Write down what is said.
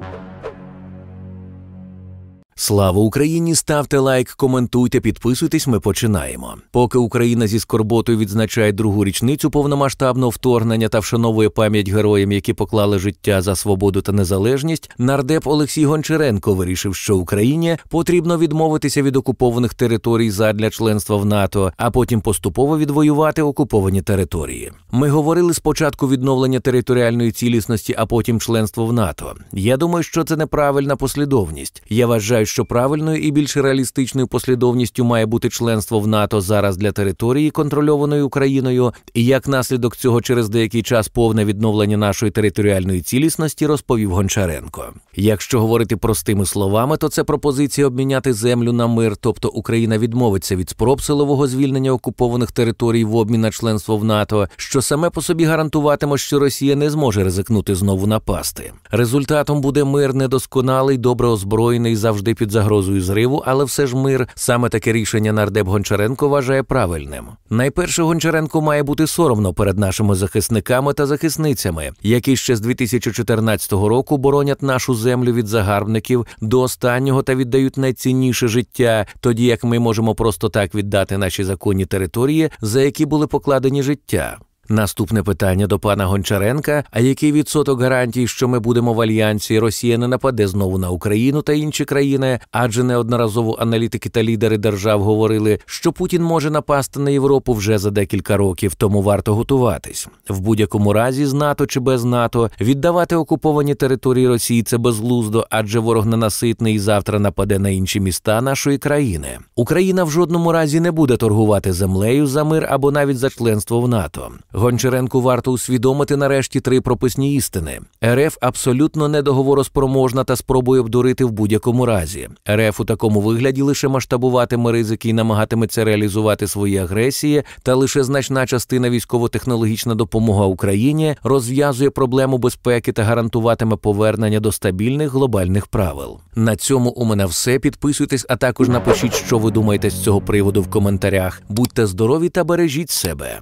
Thank you. Слава Україні! Ставте лайк, коментуйте, підписуйтесь. Ми починаємо. Поки Україна зі скорботою відзначає другу річницю повномасштабного вторгнення та вшановує пам'ять героям, які поклали життя за свободу та незалежність. Нардеп Олексій Гончаренко вирішив, що Україні потрібно відмовитися від окупованих територій задля членства в НАТО, а потім поступово відвоювати окуповані території. Ми говорили спочатку відновлення територіальної цілісності, а потім членство в НАТО. Я думаю, що це неправильна послідовність. Я вважаю, що що правильною і більш реалістичною послідовністю має бути членство в НАТО зараз для території, контрольованої Україною, і як наслідок цього через деякий час повне відновлення нашої територіальної цілісності, розповів Гончаренко. Якщо говорити простими словами, то це пропозиція обміняти землю на мир, тобто Україна відмовиться від спроб силового звільнення окупованих територій в обмін на членство в НАТО, що саме по собі гарантуватиме, що Росія не зможе ризикнути знову напасти. Результатом буде мир недосконалий, добре озброєний завжди під загрозою зриву, але все ж мир. Саме таке рішення нардеп Гончаренко вважає правильним. Найперше Гончаренко має бути соромно перед нашими захисниками та захисницями, які ще з 2014 року боронять нашу землю від загарбників до останнього та віддають найцінніше життя, тоді як ми можемо просто так віддати наші законні території, за які були покладені життя. Наступне питання до пана Гончаренка: а який відсоток гарантій, що ми будемо в альянсі, і Росія не нападе знову на Україну та інші країни? Адже неодноразово аналітики та лідери держав говорили, що Путін може напасти на Європу вже за декілька років, тому варто готуватись в будь-якому разі з НАТО чи без НАТО віддавати окуповані території Росії це безглуздо, адже ворог ненаситний і завтра нападе на інші міста нашої країни. Україна в жодному разі не буде торгувати землею за мир або навіть за членство в НАТО. Гончаренку варто усвідомити нарешті три прописні істини: РФ абсолютно недоговороспроможна та спробує обдурити в будь-якому разі. РФ у такому вигляді лише масштабуватиме ризики і намагатиметься реалізувати свої агресії, та лише значна частина військово-технологічна допомога Україні розв'язує проблему безпеки та гарантуватиме повернення до стабільних глобальних правил. На цьому у мене все. Підписуйтесь, а також напишіть, що ви думаєте з цього приводу в коментарях. Будьте здорові та бережіть себе.